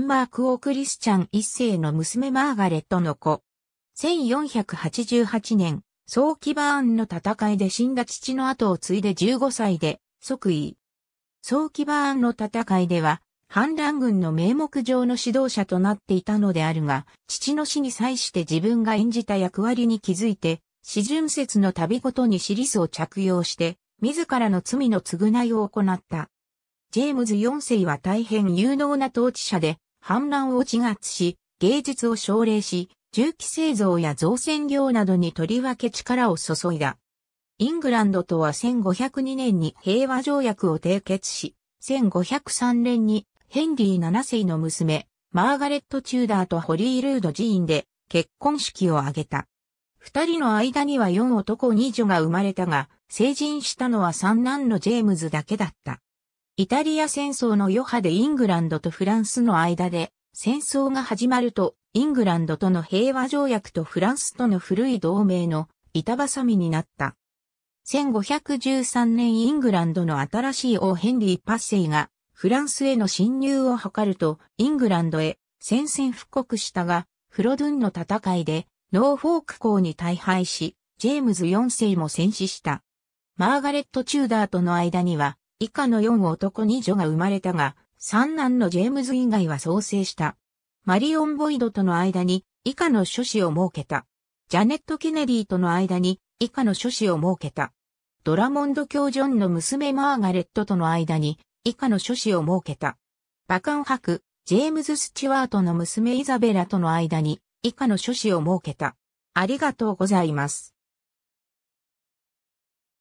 マーク・オークリスチャン一世の娘マーガレットの子。1488年、早期バーンの戦いで死んだ父の後を継いで15歳で即位。早期バーンの戦いでは、反乱軍の名目上の指導者となっていたのであるが、父の死に際して自分が演じた役割に気づいて、死巡節の旅ごとにシリスを着用して、自らの罪の償いを行った。ジェームズ4世は大変有能な統治者で、反乱を自圧し、芸術を奨励し、銃器製造や造船業などにとりわけ力を注いだ。イングランドとは1502年に平和条約を締結し、1503年にヘンリー7世の娘、マーガレット・チューダーとホリー・ルード寺院で結婚式を挙げた。二人の間には四男二女が生まれたが、成人したのは三男のジェームズだけだった。イタリア戦争の余波でイングランドとフランスの間で戦争が始まるとイングランドとの平和条約とフランスとの古い同盟の板挟みになった。1513年イングランドの新しい王ヘンリー・パッセイがフランスへの侵入を図るとイングランドへ戦線復刻したがフロドゥンの戦いでノーフォーク校に大敗しジェームズ4世も戦死した。マーガレット・チューダーとの間には以下の4男2女が生まれたが、三男のジェームズ以外は創生した。マリオン・ボイドとの間に以下の諸子を設けた。ジャネット・ケネディとの間に以下の諸子を設けた。ドラモンド・教ジョンの娘マーガレットとの間に以下の諸子を設けた。バカン博、ジェームズ・スチュワートの娘イザベラとの間に以下の諸子を設けた。ありがとうございます。